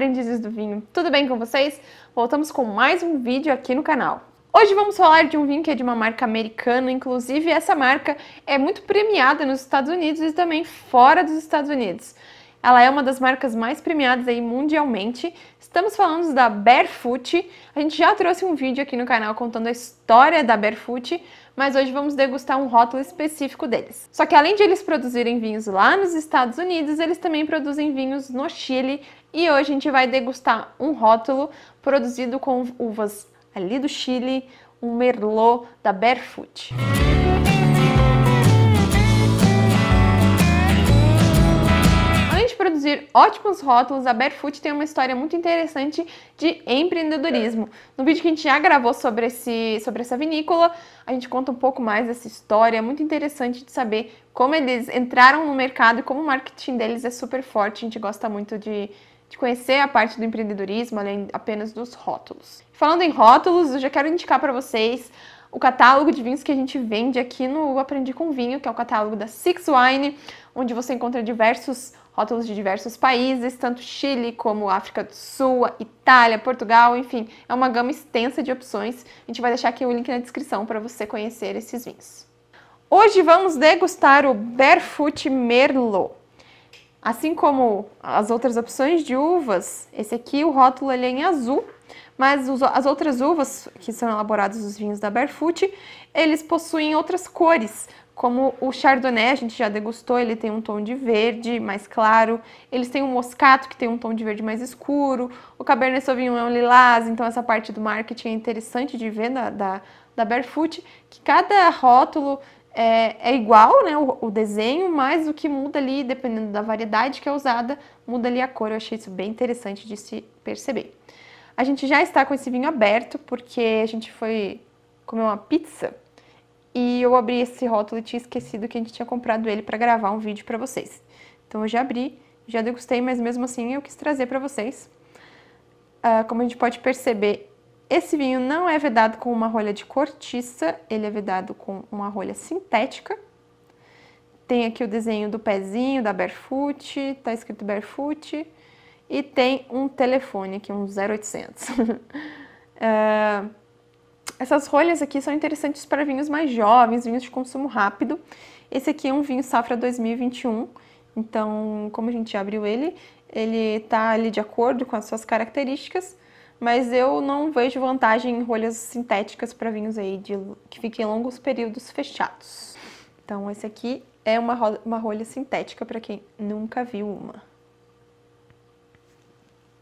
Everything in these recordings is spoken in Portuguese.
aprendizes do vinho, tudo bem com vocês? Voltamos com mais um vídeo aqui no canal. Hoje vamos falar de um vinho que é de uma marca americana, inclusive essa marca é muito premiada nos Estados Unidos e também fora dos Estados Unidos. Ela é uma das marcas mais premiadas aí mundialmente. Estamos falando da Barefoot. A gente já trouxe um vídeo aqui no canal contando a história da Barefoot, mas hoje vamos degustar um rótulo específico deles. Só que além de eles produzirem vinhos lá nos Estados Unidos, eles também produzem vinhos no Chile, e hoje a gente vai degustar um rótulo produzido com uvas ali do Chile, um Merlot da Barefoot. Além de produzir ótimos rótulos, a Barefoot tem uma história muito interessante de empreendedorismo. No vídeo que a gente já gravou sobre, esse, sobre essa vinícola, a gente conta um pouco mais dessa história. É muito interessante de saber como eles entraram no mercado e como o marketing deles é super forte. A gente gosta muito de de conhecer a parte do empreendedorismo, além apenas dos rótulos. Falando em rótulos, eu já quero indicar para vocês o catálogo de vinhos que a gente vende aqui no Aprendi com Vinho, que é o catálogo da Six Wine, onde você encontra diversos rótulos de diversos países, tanto Chile como África do Sul, Itália, Portugal, enfim, é uma gama extensa de opções. A gente vai deixar aqui o link na descrição para você conhecer esses vinhos. Hoje vamos degustar o Barefoot Merlot. Assim como as outras opções de uvas, esse aqui o rótulo ele é em azul, mas as outras uvas que são elaboradas os vinhos da Barefoot, eles possuem outras cores, como o Chardonnay, a gente já degustou, ele tem um tom de verde mais claro. Eles têm o um Moscato, que tem um tom de verde mais escuro. O Cabernet Sauvignon é um lilás, então essa parte do marketing é interessante de ver da, da, da Barefoot, que cada rótulo é, é igual, né, o, o, desenho, mas o que muda ali, dependendo da variedade que é usada, muda ali a cor. Eu achei isso bem interessante de se perceber. A gente já está com esse vinho aberto, porque a gente foi comer uma pizza e eu abri esse rótulo e tinha esquecido que a gente tinha comprado ele para gravar um vídeo para vocês. Então eu já abri, já degustei, mas mesmo assim eu quis trazer para vocês. Uh, como a gente pode perceber, esse vinho não é vedado com uma rolha de cortiça, ele é vedado com uma rolha sintética. Tem aqui o desenho do pezinho, da Barefoot, tá escrito Barefoot. E tem um telefone aqui, um 0800. uh, é, essas rolhas aqui são interessantes para vinhos mais jovens, vinhos de consumo rápido. Esse aqui é um vinho safra 2021, então como a gente abriu ele, ele está ali de acordo com as suas características mas eu não vejo vantagem em rolhas sintéticas para vinhos aí de, que fiquem longos períodos fechados. Então esse aqui é uma, rolha, uma rolha sintética para quem nunca viu uma.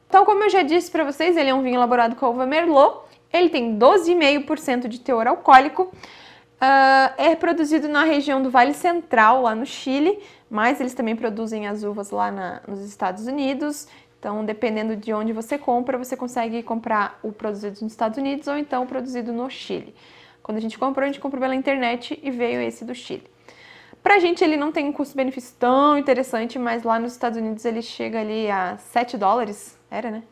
Então, como eu já disse para vocês, ele é um vinho elaborado com uva Merlot, ele tem 12,5% de teor alcoólico, Uh, é produzido na região do Vale Central, lá no Chile, mas eles também produzem as uvas lá na, nos Estados Unidos, então, dependendo de onde você compra, você consegue comprar o produzido nos Estados Unidos ou então o produzido no Chile. Quando a gente comprou, a gente comprou pela internet e veio esse do Chile. Pra gente ele não tem um custo-benefício tão interessante, mas lá nos Estados Unidos ele chega ali a 7 dólares, era né?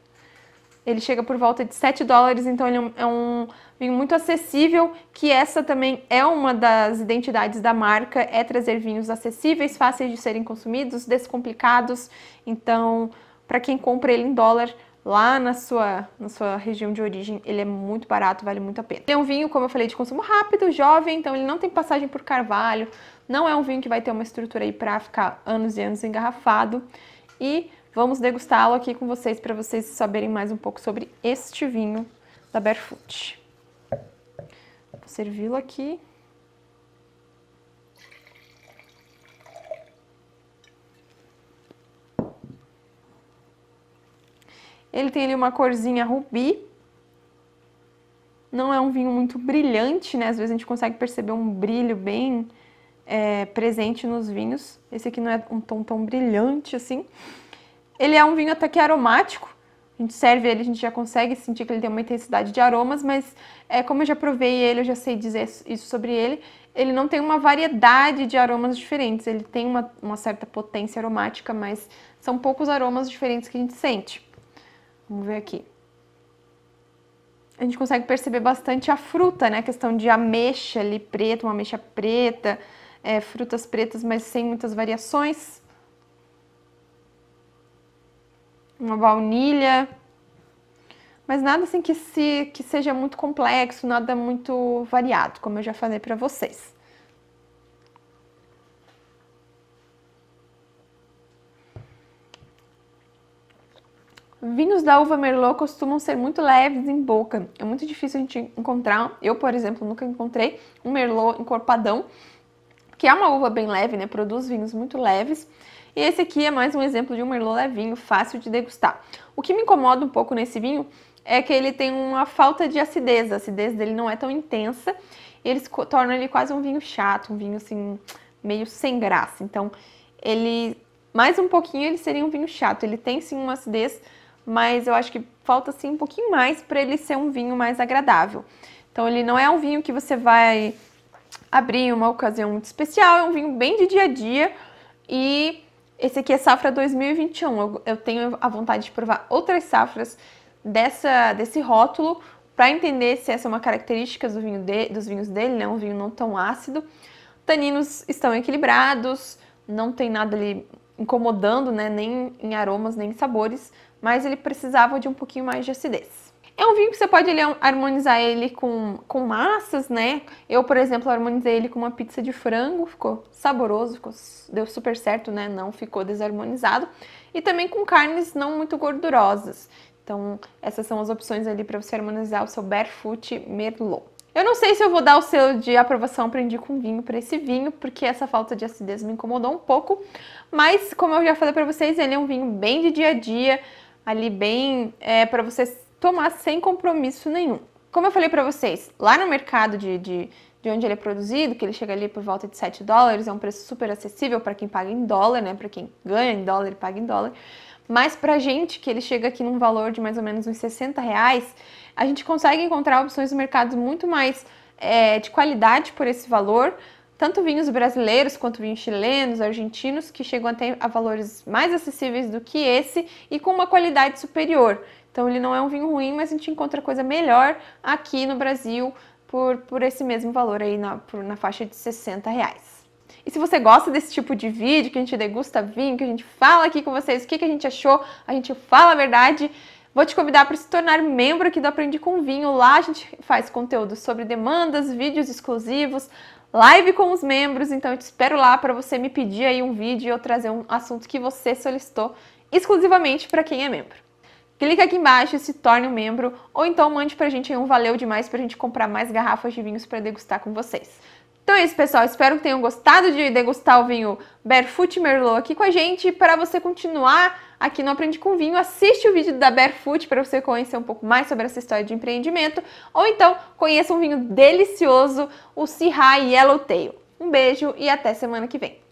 Ele chega por volta de 7 dólares, então ele é um vinho é muito acessível, que essa também é uma das identidades da marca, é trazer vinhos acessíveis, fáceis de serem consumidos, descomplicados, então para quem compra ele em dólar lá na sua, na sua região de origem, ele é muito barato, vale muito a pena. Ele é um vinho, como eu falei, de consumo rápido, jovem, então ele não tem passagem por carvalho, não é um vinho que vai ter uma estrutura aí para ficar anos e anos engarrafado. E vamos degustá-lo aqui com vocês para vocês saberem mais um pouco sobre este vinho da Barefoot. Vou servi-lo aqui. Ele tem ali uma corzinha rubi. Não é um vinho muito brilhante, né? Às vezes a gente consegue perceber um brilho bem é, presente nos vinhos. Esse aqui não é um tom tão brilhante assim. Ele é um vinho até que aromático. A gente serve ele, a gente já consegue sentir que ele tem uma intensidade de aromas, mas é, como eu já provei ele, eu já sei dizer isso sobre ele. Ele não tem uma variedade de aromas diferentes, ele tem uma, uma certa potência aromática, mas são poucos aromas diferentes que a gente sente. Vamos ver aqui. A gente consegue perceber bastante a fruta, né? A questão de ameixa ali preta, uma ameixa preta, é, frutas pretas, mas sem muitas variações. Uma baunilha. Mas nada assim que, se, que seja muito complexo, nada muito variado, como eu já falei para vocês. Vinhos da uva Merlot costumam ser muito leves em boca. É muito difícil a gente encontrar. Eu, por exemplo, nunca encontrei um Merlot encorpadão, que é uma uva bem leve, né? Produz vinhos muito leves. E esse aqui é mais um exemplo de um Merlot levinho, fácil de degustar. O que me incomoda um pouco nesse vinho é que ele tem uma falta de acidez. A acidez dele não é tão intensa. E eles tornam ele quase um vinho chato, um vinho assim meio sem graça. Então, ele mais um pouquinho ele seria um vinho chato. Ele tem sim uma acidez mas eu acho que falta assim um pouquinho mais para ele ser um vinho mais agradável. Então ele não é um vinho que você vai abrir em uma ocasião muito especial, é um vinho bem de dia a dia e esse aqui é safra 2021. Eu, eu tenho a vontade de provar outras safras dessa desse rótulo para entender se essa é uma característica do vinho de, dos vinhos dele, né? Um vinho não tão ácido. Taninos estão equilibrados, não tem nada ali incomodando, né? Nem em aromas, nem em sabores mas ele precisava de um pouquinho mais de acidez. É um vinho que você pode harmonizar ele com, com massas, né? Eu, por exemplo, harmonizei ele com uma pizza de frango, ficou saboroso, ficou, deu super certo, né? Não ficou desarmonizado. E também com carnes não muito gordurosas. Então, essas são as opções ali para você harmonizar o seu Barefoot Merlot. Eu não sei se eu vou dar o selo de aprovação para com vinho para esse vinho, porque essa falta de acidez me incomodou um pouco, mas como eu já falei para vocês, ele é um vinho bem de dia a dia, ali bem é, para você tomar sem compromisso nenhum. Como eu falei para vocês, lá no mercado de, de, de, onde ele é produzido, que ele chega ali por volta de 7 dólares, é um preço super acessível para quem paga em dólar, né? Para quem ganha em dólar e paga em dólar. Mas para gente, que ele chega aqui num valor de mais ou menos uns 60 reais, a gente consegue encontrar opções no mercado muito mais é, de qualidade por esse valor, tanto vinhos brasileiros quanto vinhos chilenos, argentinos, que chegam até a valores mais acessíveis do que esse e com uma qualidade superior. Então ele não é um vinho ruim, mas a gente encontra coisa melhor aqui no Brasil por, por esse mesmo valor aí na, por, na faixa de 60 reais. E se você gosta desse tipo de vídeo, que a gente degusta vinho, que a gente fala aqui com vocês o que, que a gente achou, a gente fala a verdade, Vou te convidar para se tornar membro aqui do Aprendi com Vinho. Lá a gente faz conteúdo sobre demandas, vídeos exclusivos, live com os membros, então eu te espero lá para você me pedir aí um vídeo ou trazer um assunto que você solicitou exclusivamente para quem é membro. Clica aqui embaixo e se torne um membro, ou então mande pra gente um valeu demais pra gente comprar mais garrafas de vinhos para degustar com vocês. Então é isso, pessoal. Espero que tenham gostado de degustar o vinho Barefoot Merlot aqui com a gente. Para você continuar aqui no Aprende com Vinho, assiste o vídeo da Barefoot para você conhecer um pouco mais sobre essa história de empreendimento. Ou então conheça um vinho delicioso, o Sirra Yellowtail. Um beijo e até semana que vem.